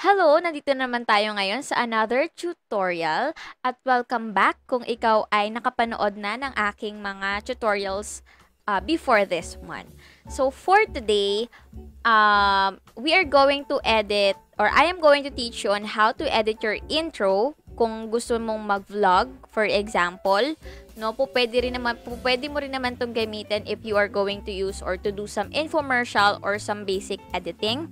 Hello! Nandito naman tayo ngayon sa another tutorial at welcome back kung ikaw ay nakapanood na ng aking mga tutorials uh, before this one. So for today, um, we are going to edit or I am going to teach you on how to edit your intro kung gusto mong mag-vlog, for example, no, po pwede rin naman, po pwede mo rin naman tong gamitin if you are going to use or to do some infomercial or some basic editing.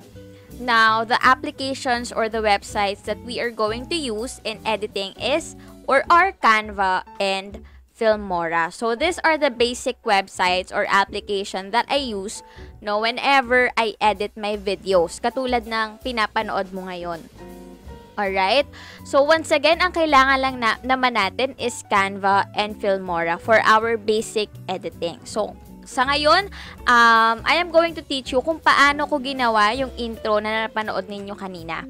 Now, the applications or the websites that we are going to use in editing is or are Canva and Filmora. So these are the basic websites or application that I use no whenever I edit my videos katulad ng pinapanood mo ngayon. Alright? So, once again, ang kailangan lang na, naman natin is Canva and Filmora for our basic editing. So, sa ngayon, um, I am going to teach you kung paano ko ginawa yung intro na napanood ninyo kanina.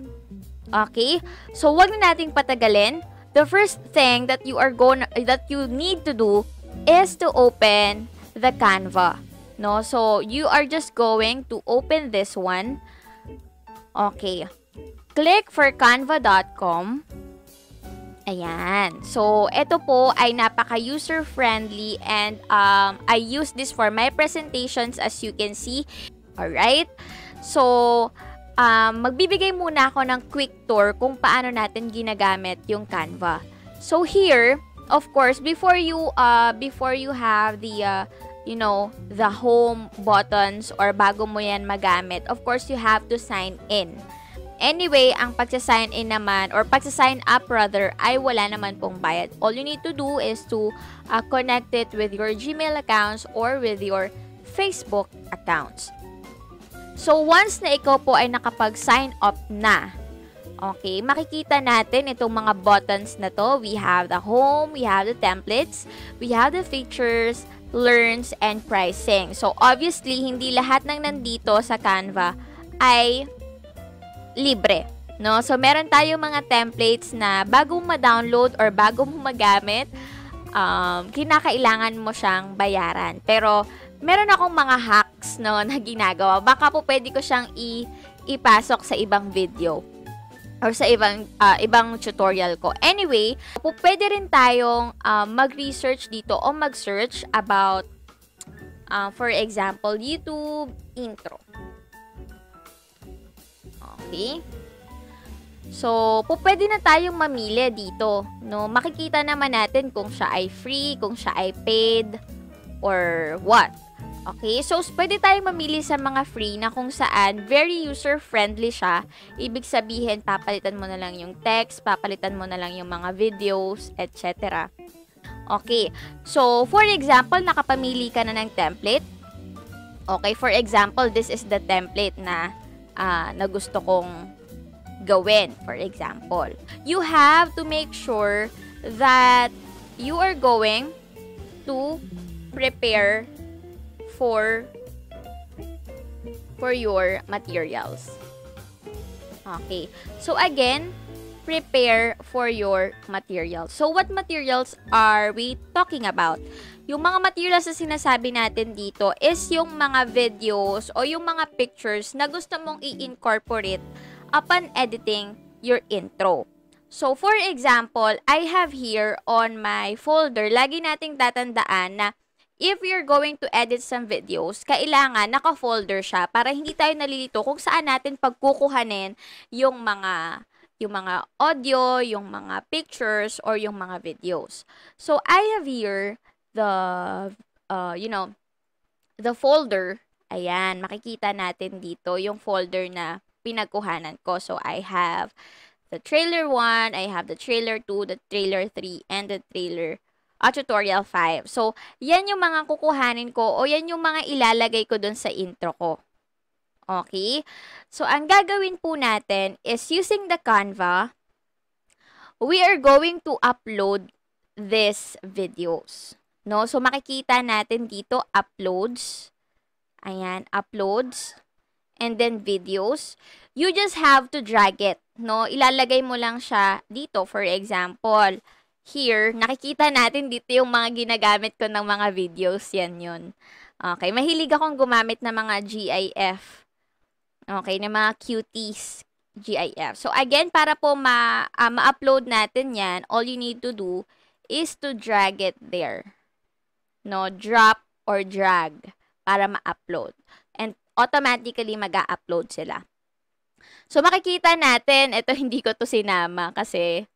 Okay? So, wag na nating patagalin. The first thing that you are going that you need to do is to open the Canva. No? So, you are just going to open this one. Okay. Click for canva.com. Ayan. So, ito po ay napaka user-friendly and um, I use this for my presentations as you can see. Alright? So, um, magbibigay muna ako ng quick tour kung paano natin ginagamit yung Canva. So, here, of course, before you, uh, before you have the, uh, you know, the home buttons or bago mo yan magamit, of course, you have to sign in. Anyway, ang pagsa-sign in naman or pagsa-sign up rather ay wala naman pong bayad. All you need to do is to uh, connect it with your Gmail accounts or with your Facebook accounts. So once na ikaw po ay nakapag-sign up na, okay, makikita natin itong mga buttons na to. We have the home, we have the templates, we have the features, learns, and pricing. So obviously, hindi lahat ng nandito sa Canva ay libre. No? So, meron tayong mga templates na bagong ma-download or bago mo humagamit, um, kinakailangan mo siyang bayaran. Pero, meron akong mga hacks no, na ginagawa. Baka po pwede ko siyang i- ipasok sa ibang video or sa ibang uh, ibang tutorial ko. Anyway, po pwede rin tayong uh, mag-research dito o mag-search about uh, for example, YouTube intro. Okay? So, po pwede na tayong mamili dito. No? Makikita naman natin kung siya ay free, kung siya ay paid, or what. Okay, so pwede tayong mamili sa mga free na kung saan very user-friendly siya. Ibig sabihin, papalitan mo na lang yung text, papalitan mo na lang yung mga videos, etc. Okay, so for example, nakapamili ka na ng template. Okay, for example, this is the template na uh, na gusto kong gawin. For example, you have to make sure that you are going to prepare for for your materials. Okay. So again, prepare for your materials. So what materials are we talking about? Yung mga materials na sinasabi natin dito is yung mga videos o yung mga pictures na gusto mong i-incorporate upon editing your intro. So, for example, I have here on my folder, lagi nating tatandaan na if you're going to edit some videos, kailangan naka-folder siya para hindi tayo nalilito kung saan natin pagkukuhanin yung mga yung mga audio, yung mga pictures, or yung mga videos. So, I have here the uh, you know, the folder. Ayan, makikita natin dito yung folder na pinagkuhanan ko. So, I have the trailer 1, I have the trailer 2, the trailer 3, and the trailer uh, tutorial 5. So, yan yung mga kukuhanin ko o yan yung mga ilalagay ko dun sa intro ko. Okay? So, ang gagawin po natin is using the Canva, we are going to upload these videos. No? So, makikita natin dito, uploads. Ayan, uploads. And then, videos. You just have to drag it. No? Ilalagay mo lang siya dito, for example. Here, nakikita natin dito yung mga ginagamit ko ng mga videos. Yan yun. Okay, mahilig akong gumamit ng mga GIF. Okay, ng mga cuties. GIF. So, again, para po ma, uh, ma-upload natin yan, all you need to do is to drag it there no, drop or drag para ma-upload. And automatically mag upload sila. So, makikita natin, ito hindi ko to sinama kasi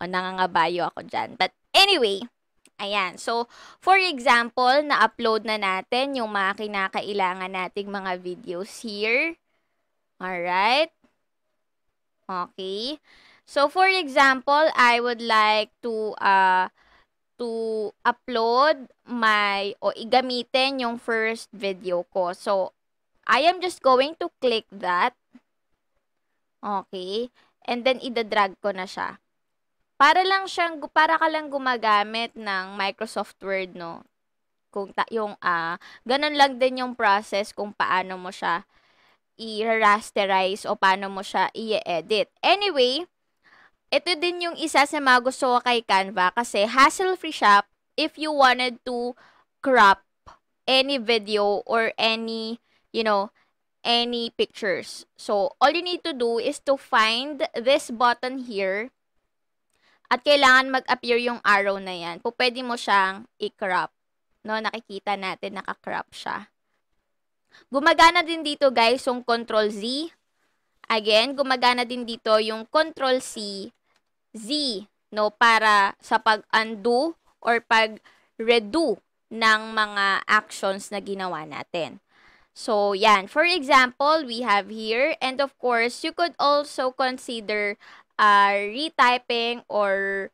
oh, nangangabayo ako diyan But anyway, ayan. So, for example, na-upload na natin yung mga kinakailangan nating mga videos here. Alright? Okay. So, for example, I would like to uh, to upload my o igamitin yung first video ko. So, I am just going to click that. Okay. And then, idadrag ko na siya. Para lang siyang, para ka lang gumagamit ng Microsoft Word, no? Kung ta, yung, ah, uh, ganun lang din yung process kung paano mo siya i-rasterize o paano mo siya i-edit. Anyway, ito din yung isa sa mga gusto ko kay Canva kasi hassle-free siya if you wanted to crop any video or any, you know, any pictures. So, all you need to do is to find this button here at kailangan mag-appear yung arrow na yan. Po, pwede mo siyang i-crop. No, nakikita natin, naka-crop siya. Gumagana din dito guys yung Control Z. Again, gumagana din dito yung Control C Z, no, para sa pag-undo or pag-redo ng mga actions na ginawa natin. So, yan. For example, we have here, and of course, you could also consider uh, retyping or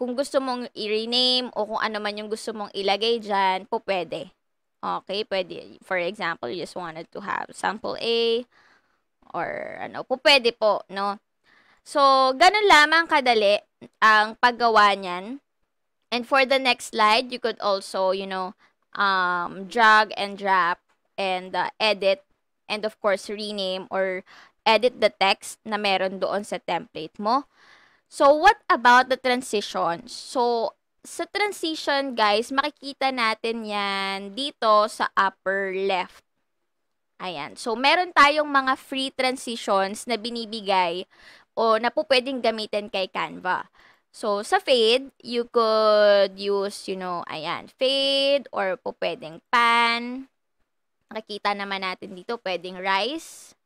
kung gusto mong i-rename o kung ano man yung gusto mong ilagay dyan, po pwede. Okay, pwede. For example, you just wanted to have sample A or ano, po pwede po, no? So, ganun lamang kadali ang paggawa niyan. And for the next slide, you could also, you know, um, drag and drop and uh, edit and of course rename or edit the text na meron doon sa template mo. So, what about the transition? So, sa transition, guys, makikita natin yan dito sa upper left. Ayan. So, meron tayong mga free transitions na binibigay o na po pwedeng gamitin kay Canva. So, sa fade, you could use, you know, ayan, fade or po pwedeng pan. Nakikita naman natin dito, pwedeng rice.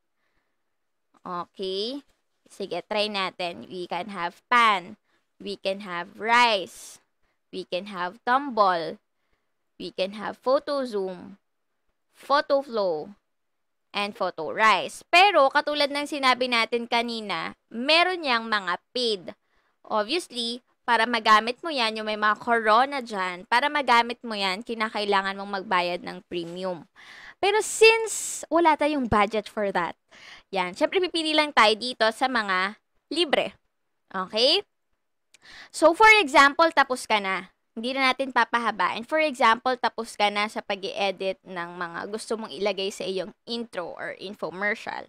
Okay. Sige, try natin. We can have pan. We can have rice. We can have tumble. We can have photo zoom. Photo flow and photo rice. Pero katulad ng sinabi natin kanina, meron yang mga paid. Obviously, para magamit mo yan, yung may mga corona dyan, para magamit mo yan, kinakailangan mong magbayad ng premium. Pero since wala tayong budget for that, yan, syempre pipili lang tayo dito sa mga libre. Okay? So, for example, tapos ka na hindi na natin papahabain. For example, tapos ka na sa pag edit ng mga gusto mong ilagay sa iyong intro or infomercial.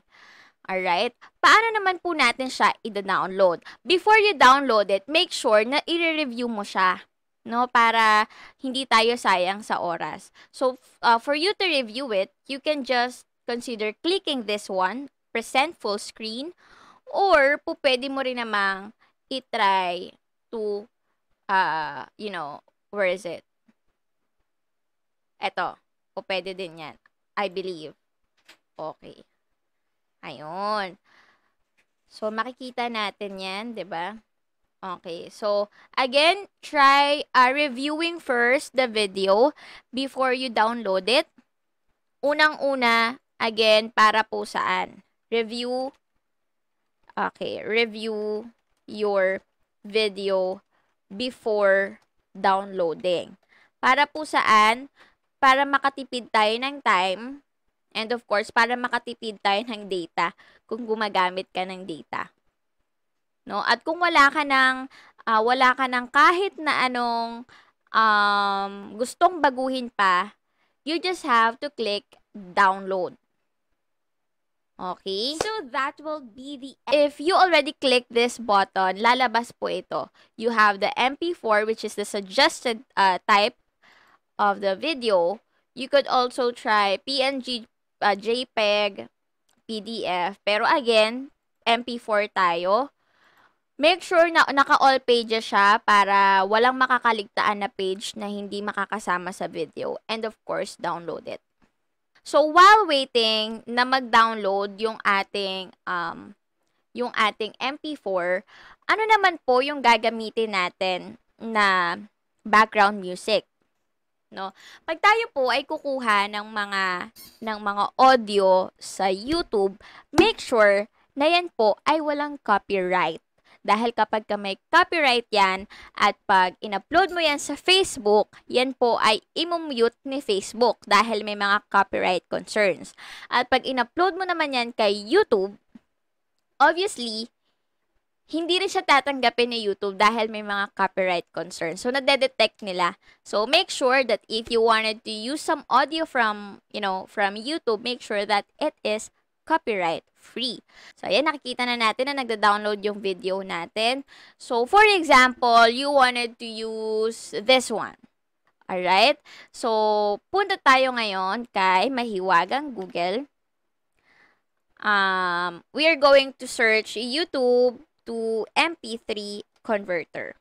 Alright? Paano naman po natin siya i-download? Before you download it, make sure na i-review mo siya no para hindi tayo sayang sa oras. So uh, for you to review it, you can just consider clicking this one, present full screen, or po pwede mo rin namang i-try to uh, you know, where is it? Eto. O pwede din yan. I believe. Okay. Ayun. So, makikita natin yan, di ba? Okay. So, again, try uh, reviewing first the video before you download it. Unang-una, again, para po saan? Review. Okay. Review your video before downloading. Para po saan? Para makatipid tayo ng time and of course, para makatipid tayo ng data kung gumagamit ka ng data. No? At kung wala ka ng uh, wala ka ng kahit na anong um, gustong baguhin pa, you just have to click download. Okay? So, that will be the... E- if you already click this button, lalabas po ito. You have the MP4, which is the suggested uh, type of the video. You could also try PNG, uh, JPEG, PDF. Pero again, MP4 tayo. Make sure na naka-all pages siya para walang makakaligtaan na page na hindi makakasama sa video. And of course, download it. So while waiting na mag-download yung ating um yung ating MP4, ano naman po yung gagamitin natin na background music? No. Pag tayo po ay kukuha ng mga ng mga audio sa YouTube, make sure na yan po ay walang copyright. Dahil kapag ka may copyright yan at pag in-upload mo yan sa Facebook, yan po ay imumute ni Facebook dahil may mga copyright concerns. At pag in-upload mo naman yan kay YouTube, obviously, hindi rin siya tatanggapin ni YouTube dahil may mga copyright concerns. So, nade-detect nila. So, make sure that if you wanted to use some audio from, you know, from YouTube, make sure that it is copyright free. So, ayan, nakikita na natin na nagda-download yung video natin. So, for example, you wanted to use this one. Alright? So, punta tayo ngayon kay Mahiwagang Google. Um, we are going to search YouTube to MP3 converter.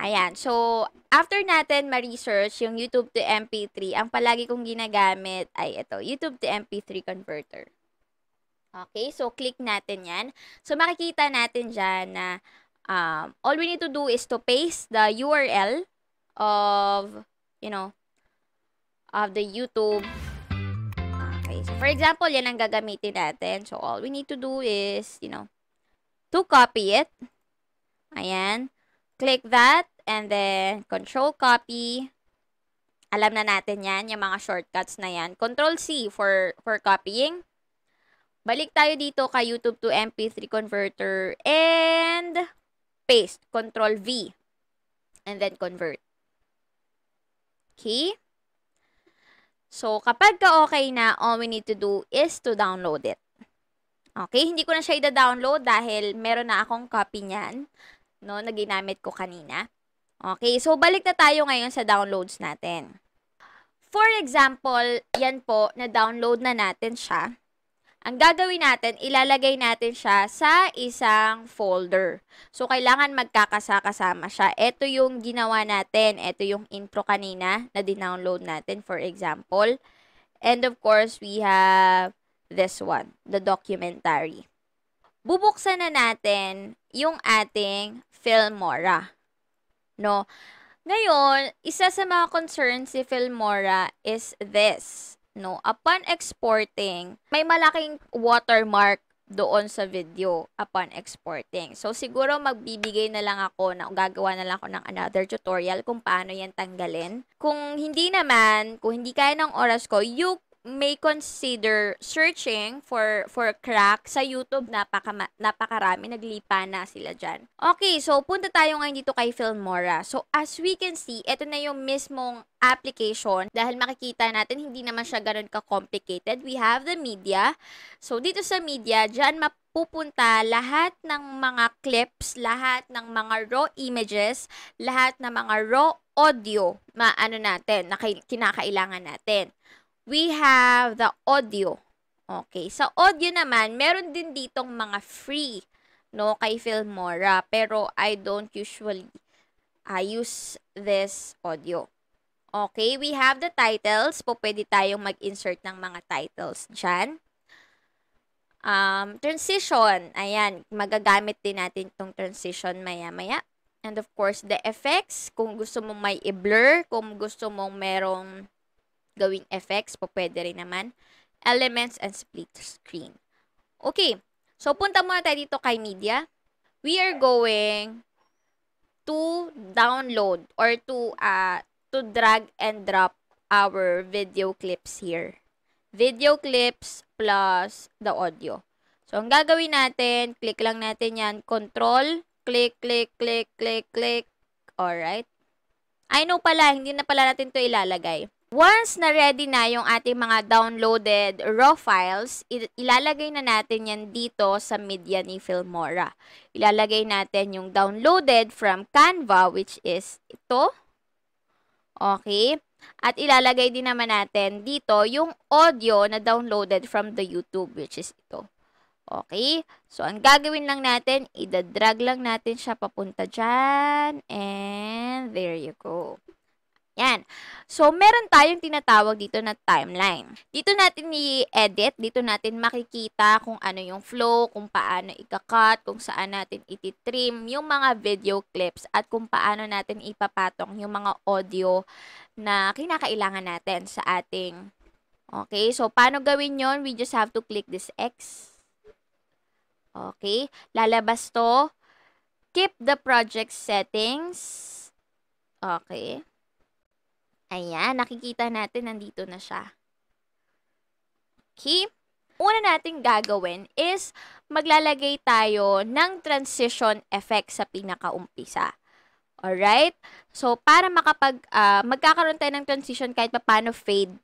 Ayan. So, after natin ma-research yung YouTube to MP3, ang palagi kong ginagamit ay ito, YouTube to MP3 converter. Okay? So, click natin yan. So, makikita natin dyan na um, all we need to do is to paste the URL of, you know, of the YouTube. Okay. So, for example, yan ang gagamitin natin. So, all we need to do is, you know, to copy it. Ayan. Ayan. Click that and then control copy. Alam na natin yan, yung mga shortcuts na yan. Control C for, for copying. Balik tayo dito kay YouTube to MP3 converter and paste. Control V and then convert. Okay? So, kapag ka okay na, all we need to do is to download it. Okay, hindi ko na siya i-download dahil meron na akong copy niyan no, na ginamit ko kanina. Okay, so balik na tayo ngayon sa downloads natin. For example, yan po, na-download na natin siya. Ang gagawin natin, ilalagay natin siya sa isang folder. So, kailangan magkakasakasama siya. Ito yung ginawa natin. Ito yung intro kanina na dinownload natin, for example. And of course, we have this one, the documentary. Bubuksan na natin yung ating Filmora. No? Ngayon, isa sa mga concerns si Filmora is this. No, upon exporting, may malaking watermark doon sa video upon exporting. So, siguro magbibigay na lang ako, na, gagawa na lang ako ng another tutorial kung paano yan tanggalin. Kung hindi naman, kung hindi kaya ng oras ko, you may consider searching for for crack sa YouTube napaka napakarami naglipa na sila diyan. Okay, so punta tayo ngayon dito kay Filmora. So as we can see, ito na yung mismong application dahil makikita natin hindi naman siya ganoon ka-complicated. We have the media. So dito sa media, diyan map pupunta lahat ng mga clips, lahat ng mga raw images, lahat ng mga raw audio maano natin na kinakailangan natin we have the audio. Okay, sa audio naman, meron din ditong mga free no kay Filmora, pero I don't usually uh, use this audio. Okay, we have the titles. Po, pwede tayong mag-insert ng mga titles dyan. Um, transition. Ayan, magagamit din natin itong transition maya-maya. And of course, the effects. Kung gusto mong may i-blur, kung gusto mong merong gawing effects, po pwede rin naman, elements, and split screen. Okay, so punta muna tayo dito kay media. We are going to download or to, uh, to drag and drop our video clips here. Video clips plus the audio. So, ang gagawin natin, click lang natin yan, control, click, click, click, click, click. Alright. I know pala, hindi na pala natin to ilalagay. Once na ready na yung ating mga downloaded raw files, ilalagay na natin yan dito sa media ni Filmora. Ilalagay natin yung downloaded from Canva, which is ito. Okay. At ilalagay din naman natin dito yung audio na downloaded from the YouTube, which is ito. Okay? So, ang gagawin lang natin, idadrag lang natin siya papunta dyan. And there you go. Yan. So, meron tayong tinatawag dito na timeline. Dito natin i-edit, dito natin makikita kung ano yung flow, kung paano ikakat, kung saan natin ititrim yung mga video clips at kung paano natin ipapatong yung mga audio na kinakailangan natin sa ating... Okay, so paano gawin yon We just have to click this X. Okay, lalabas to. Keep the project settings. Okay. Ayan, nakikita natin nandito na siya. Okay? Una natin gagawin is maglalagay tayo ng transition effect sa pinakaumpisa. Alright? So, para makapag, uh, magkakaroon tayo ng transition kahit paano fade,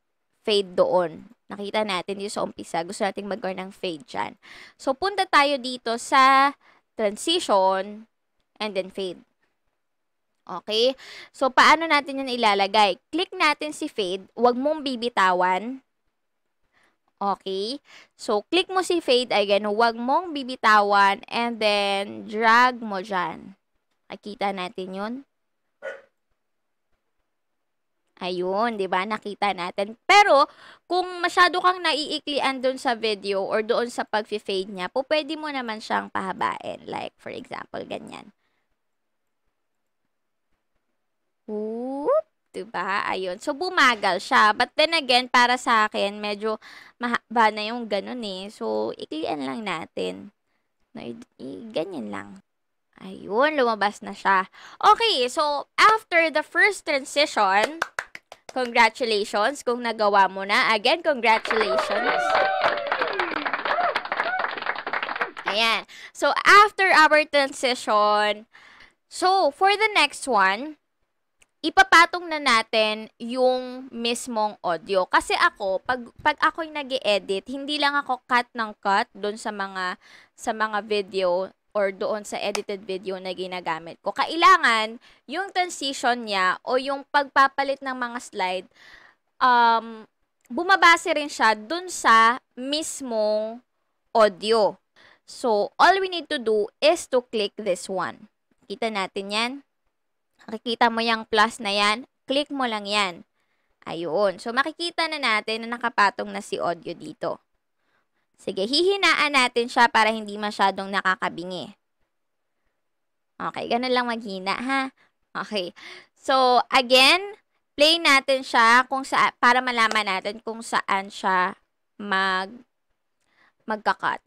fade doon. Nakita natin dito sa umpisa. Gusto nating magkaroon ng fade dyan. So, punta tayo dito sa transition and then fade. Okay? So, paano natin yan ilalagay? Click natin si fade. Huwag mong bibitawan. Okay? So, click mo si fade. Again, huwag mong bibitawan. And then, drag mo dyan. Nakita natin yun. Ayun, 'di ba? Nakita natin. Pero kung masyado kang naiiklian doon sa video or doon sa pag-fade niya, po pwede mo naman siyang pahabain. Like for example, ganyan. Whoop! Diba? Ayun. So, bumagal siya. But then again, para sa akin, medyo mahaba na yung ganun eh. So, iklian lang natin. No, i- i- ganyan lang. Ayun, lumabas na siya. Okay, so after the first transition, congratulations kung nagawa mo na. Again, congratulations. Ayan. So, after our transition, so for the next one, ipapatong na natin yung mismong audio. Kasi ako, pag, pag ako'y nag edit hindi lang ako cut ng cut doon sa mga, sa mga video or doon sa edited video na ginagamit ko. Kailangan yung transition niya o yung pagpapalit ng mga slide, um, bumabase rin siya doon sa mismong audio. So, all we need to do is to click this one. Kita natin yan. Nakikita mo yung plus na yan? Click mo lang yan. Ayun. So, makikita na natin na nakapatong na si audio dito. Sige, hihinaan natin siya para hindi masyadong nakakabingi. Okay, ganun lang maghina, ha? Okay. So, again, play natin siya kung sa para malaman natin kung saan siya mag magka-cut.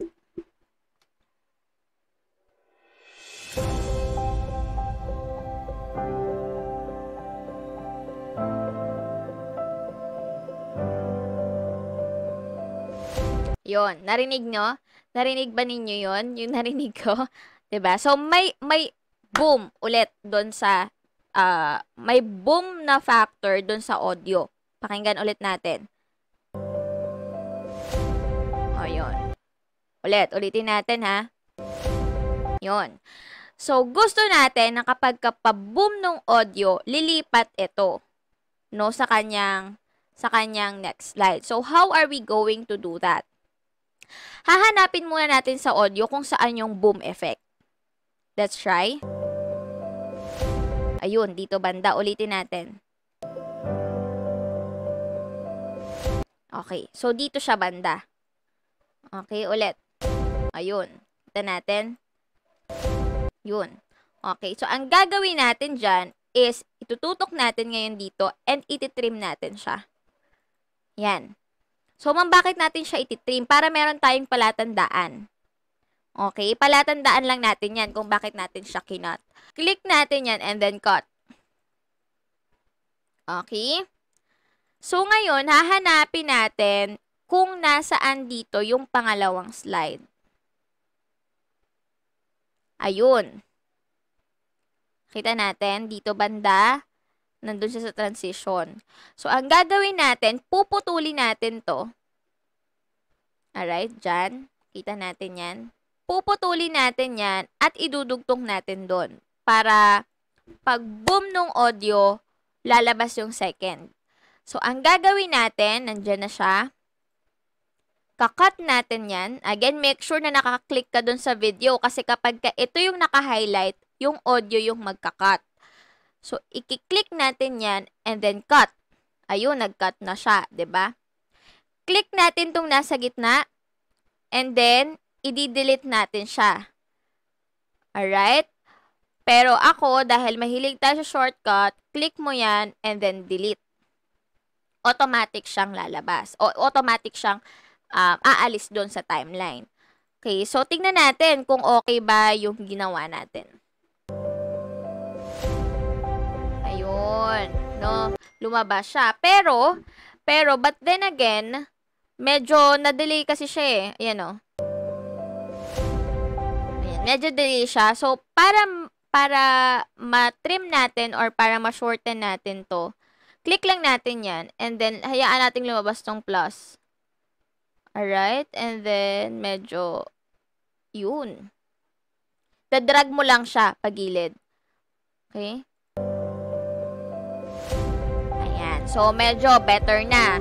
Yon, narinig nyo? Narinig ba ninyo yon? Yung narinig ko? ba diba? So, may, may boom ulit doon sa, uh, may boom na factor doon sa audio. Pakinggan ulit natin. O, oh, yun. Ulit, ulitin natin ha. Yon. So, gusto natin na kapag kapaboom ng audio, lilipat ito no sa kanyang sa kanyang next slide. So, how are we going to do that? hahanapin muna natin sa audio kung saan yung boom effect. Let's try. Ayun, dito banda. Ulitin natin. Okay. So, dito siya banda. Okay, ulit. Ayun. Kita natin. Yun. Okay. So, ang gagawin natin dyan is itututok natin ngayon dito and ititrim natin siya. Yan. So, ma'am, bakit natin siya ititrim? Para meron tayong palatandaan. Okay, palatandaan lang natin yan kung bakit natin siya kinot. Click natin yan and then cut. Okay? So, ngayon, hahanapin natin kung nasaan dito yung pangalawang slide. Ayun. Kita natin, dito banda, Nandun siya sa transition. So, ang gagawin natin, puputulin natin to. Alright, dyan. Kita natin yan. Puputulin natin yan at idudugtong natin doon. Para pag boom nung audio, lalabas yung second. So, ang gagawin natin, nandyan na siya. Kakat natin yan. Again, make sure na nakaklik ka doon sa video kasi kapag ka, ito yung naka-highlight, yung audio yung magkakat. So, i-click natin yan and then cut. Ayun, nag-cut na siya, ba? Diba? Click natin tong nasa gitna and then, i-delete natin siya. Alright? Pero ako, dahil mahilig tayo sa shortcut, click mo yan and then delete. Automatic siyang lalabas. O automatic siyang um, aalis doon sa timeline. Okay, so tingnan natin kung okay ba yung ginawa natin. Yun. No? Lumabas siya. Pero, pero, but then again, medyo na-delay kasi siya eh. Ayan oh. Ayan, medyo delay siya. So, para, para ma-trim natin or para ma-shorten natin to, click lang natin yan. And then, hayaan natin lumabas tong plus. Alright? And then, medyo, yun. Dadrag mo lang siya pagilid. Okay? Ayan. So, medyo better na.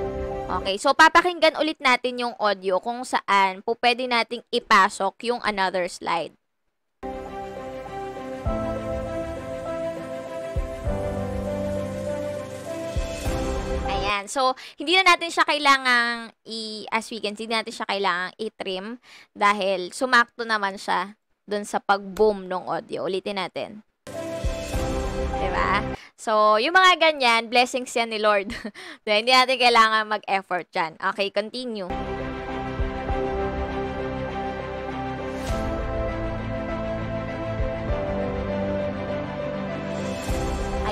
Okay. So, papakinggan ulit natin yung audio kung saan po pwede nating ipasok yung another slide. Ayan. So, hindi na natin siya kailangang i- as we can see, hindi natin siya kailangang i-trim dahil sumakto naman siya dun sa pag-boom ng audio. Ulitin natin. Diba? So, yung mga ganyan, blessings yan ni Lord. so, hindi natin kailangan mag-effort dyan. Okay, continue.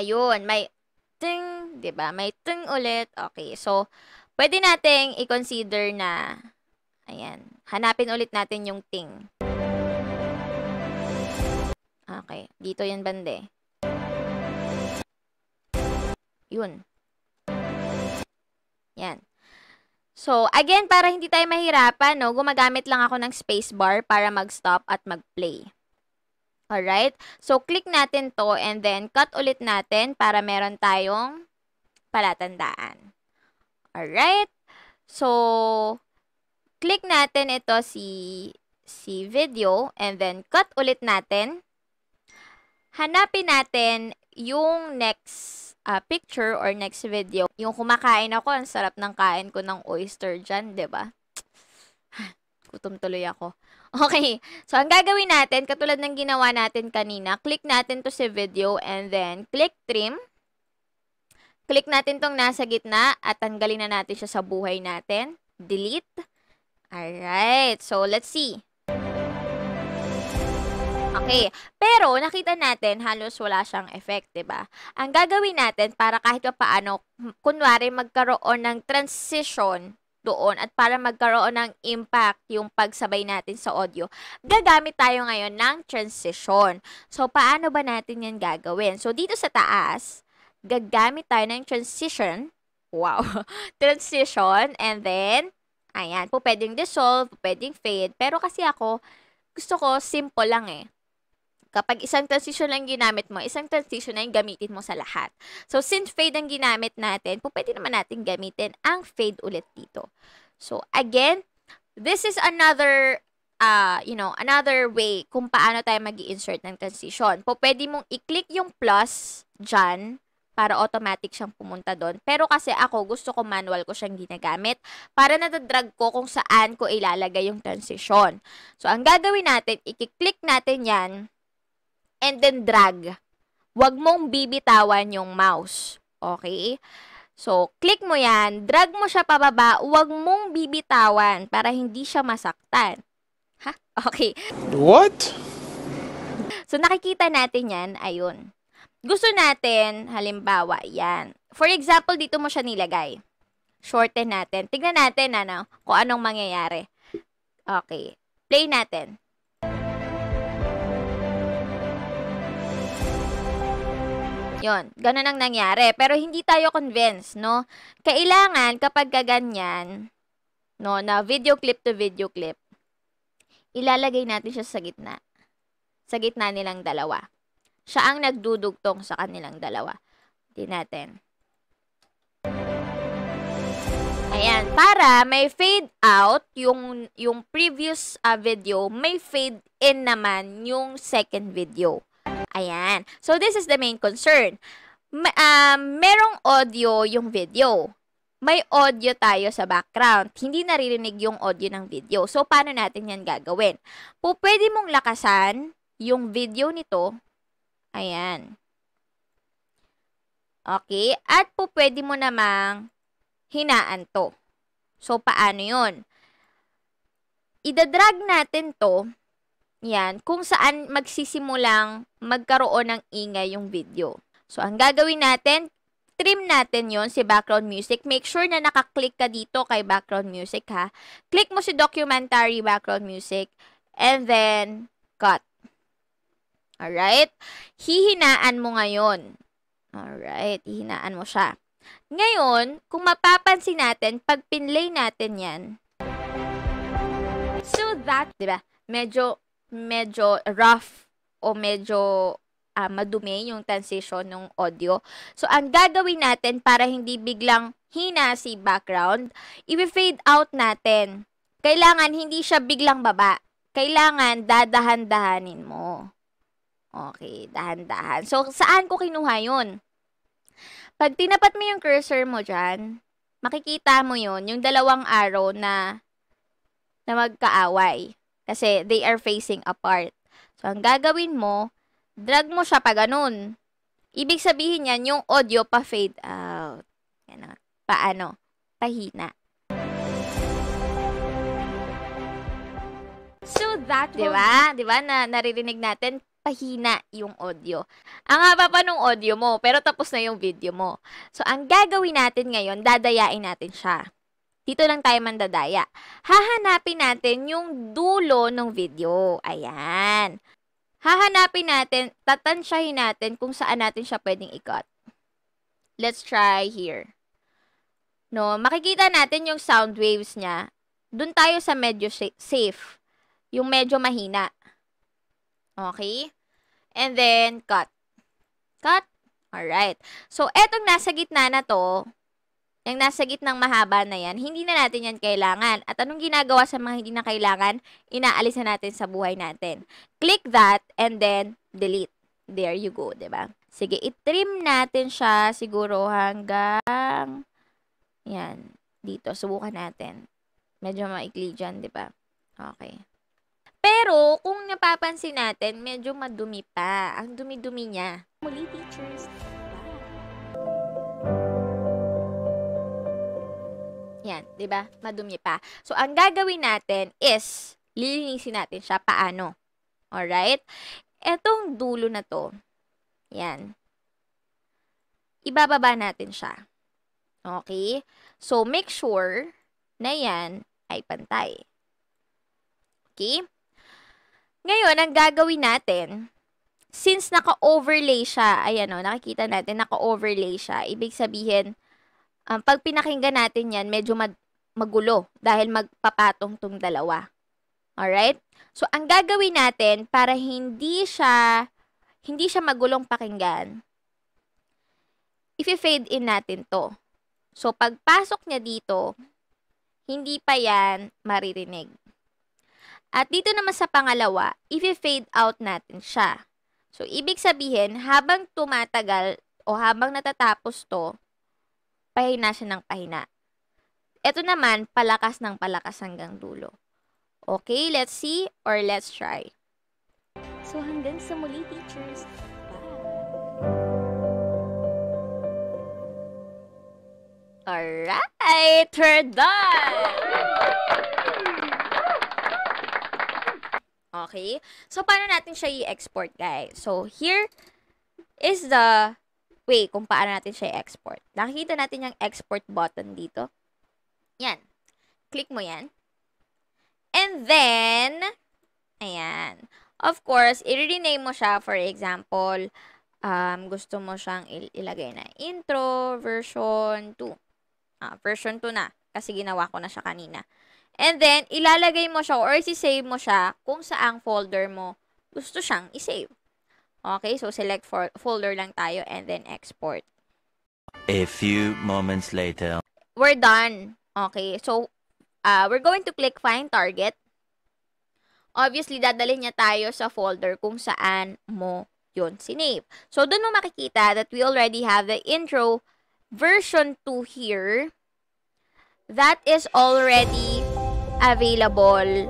Ayun, may ting, ba diba? May ting ulit. Okay, so, pwede nating i-consider na, ayan, hanapin ulit natin yung ting. Okay, dito yung bande. Yun. Yan. So, again, para hindi tayo mahirapan, no, gumagamit lang ako ng spacebar para mag-stop at mag-play. Alright? So, click natin to and then cut ulit natin para meron tayong palatandaan. Alright? So, click natin ito si, si video and then cut ulit natin. Hanapin natin yung next uh, picture or next video. Yung kumakain ako, ang sarap ng kain ko ng oyster dyan, ba? Diba? Gutom tuloy ako. Okay, so ang gagawin natin, katulad ng ginawa natin kanina, click natin to si video and then click trim. Click natin tong nasa gitna at tanggalin na natin siya sa buhay natin. Delete. Alright, so let's see. Okay. Eh, pero nakita natin halos wala siyang effect, 'di ba? Ang gagawin natin para kahit pa paano kunwari magkaroon ng transition doon at para magkaroon ng impact yung pagsabay natin sa audio, gagamit tayo ngayon ng transition. So, paano ba natin yan gagawin? So, dito sa taas, gagamit tayo ng transition. Wow! transition and then, ayan, po pwedeng dissolve, pwedeng fade. Pero kasi ako, gusto ko simple lang eh. Kapag isang transition lang ginamit mo, isang transition na yung gamitin mo sa lahat. So, since fade ang ginamit natin, po pwede naman natin gamitin ang fade ulit dito. So, again, this is another uh, you know, another way kung paano tayo mag insert ng transition. Po, pwede mong i-click yung plus dyan para automatic siyang pumunta doon. Pero kasi ako, gusto ko manual ko siyang ginagamit para natadrag ko kung saan ko ilalagay yung transition. So, ang gagawin natin, i-click natin yan and then drag. Huwag mong bibitawan yung mouse. Okay? So, click mo yan, drag mo siya pababa, huwag mong bibitawan para hindi siya masaktan. Ha? Okay. What? So, nakikita natin yan, ayun. Gusto natin, halimbawa, yan. For example, dito mo siya nilagay. Shorten natin. Tignan natin, ano, kung anong mangyayari. Okay. Play natin. Yon, ganun ang nangyari. Pero hindi tayo convinced, no? Kailangan kapag ganyan, no, na video clip to video clip, ilalagay natin siya sa gitna. Sa gitna nilang dalawa. Siya ang nagdudugtong sa kanilang dalawa. Hindi natin. Ayan, para may fade out yung yung previous uh, video, may fade in naman yung second video. Ayan. So, this is the main concern. Ma- uh, merong audio yung video. May audio tayo sa background. Hindi naririnig yung audio ng video. So, paano natin yan gagawin? Po, pwede mong lakasan yung video nito. Ayan. Okay? At po, pwede mo namang hinaan to. So, paano yun? Idadrag natin to yan, kung saan magsisimulang magkaroon ng ingay yung video. So, ang gagawin natin, trim natin yon si background music. Make sure na nakaklik ka dito kay background music ha. Click mo si documentary background music and then cut. Alright? Hihinaan mo ngayon. Alright, hihinaan mo siya. Ngayon, kung mapapansin natin, pag pinlay natin yan, so that, di ba, medyo medyo rough o medyo uh, madumi yung transition ng audio. So, ang gagawin natin para hindi biglang hina si background, i-fade out natin. Kailangan hindi siya biglang baba. Kailangan dadahan-dahanin mo. Okay, dahan-dahan. So, saan ko kinuha yun? Pag tinapat mo yung cursor mo dyan, makikita mo yon yung dalawang arrow na na magkaaway. Kasi they are facing apart. So, ang gagawin mo, drag mo siya pa ganun. Ibig sabihin yan, yung audio pa fade out. Yan na. Paano? Pahina. So that will... Diba? Diba na naririnig natin, pahina yung audio. Ang haba pa nung audio mo, pero tapos na yung video mo. So, ang gagawin natin ngayon, dadayain natin siya. Dito lang tayo mandadaya. Hahanapin natin yung dulo ng video. Ayan. Hahanapin natin, tatansyahin natin kung saan natin siya pwedeng i-cut. Let's try here. No, makikita natin yung sound waves niya. Doon tayo sa medyo safe. Yung medyo mahina. Okay? And then, cut. Cut. Alright. So, etong nasa gitna na to, yung nasa gitnang mahaba na yan, hindi na natin yan kailangan. At anong ginagawa sa mga hindi na kailangan? Inaalis na natin sa buhay natin. Click that and then delete. There you go, ba? Diba? Sige, itrim natin siya siguro hanggang yan, dito. Subukan natin. Medyo maikli dyan, ba? Diba? Okay. Pero, kung napapansin natin, medyo madumi pa. Ang dumi-dumi niya. Muli, teachers! Yan, 'di ba? Madumi pa. So ang gagawin natin is lilinisin natin siya paano. All right? Etong dulo na 'to. Yan. Ibababa natin siya. Okay? So make sure na 'yan ay pantay. Okay? Ngayon, ang gagawin natin, since naka-overlay siya, ayan o, oh, nakikita natin, naka-overlay siya, ibig sabihin, um, pag pinakinggan natin yan, medyo mag- magulo dahil magpapatong tong dalawa. Alright? So, ang gagawin natin para hindi siya, hindi siya magulong pakinggan, i fade in natin to. So, pagpasok niya dito, hindi pa yan maririnig. At dito naman sa pangalawa, i fade out natin siya. So, ibig sabihin, habang tumatagal o habang natatapos to, pahina siya ng pahina. Ito naman, palakas ng palakas hanggang dulo. Okay, let's see or let's try. So hanggang sa muli, teachers. Alright, we're done! Okay? So, paano natin siya i-export, guys? So, here is the way kung paano natin siya export Nakikita natin yung export button dito. Yan. Click mo yan. And then, ayan. Of course, i-rename mo siya. For example, um, gusto mo siyang il ilagay na intro version 2. Ah, version 2 na. Kasi ginawa ko na siya kanina. And then, ilalagay mo siya or isi-save mo siya kung saang folder mo gusto siyang isave. Okay, so select for folder lang tayo and then export. A few moments later. We're done. Okay, so uh, we're going to click find target. Obviously, dadalhin niya tayo sa folder kung saan mo yun sinave. So, doon mo makikita that we already have the intro version 2 here that is already available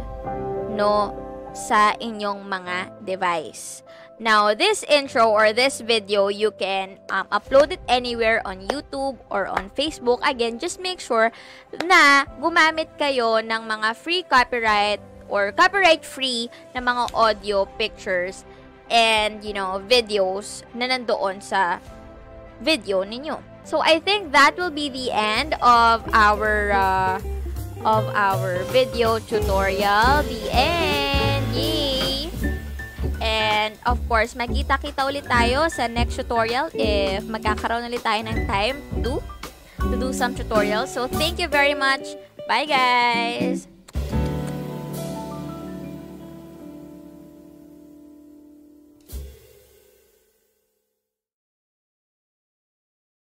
no sa inyong mga device. Now, this intro or this video, you can um, upload it anywhere on YouTube or on Facebook. Again, just make sure na gumamit kayo ng mga free copyright or copyright-free na mga audio, pictures, and, you know, videos na nandoon sa video ninyo. So, I think that will be the end of our, uh, of our video tutorial. The end! Yay! And of course, magkita-kita ulit tayo sa next tutorial if magkakaroon ulit tayo ng time to, to do some tutorials. So thank you very much. Bye guys!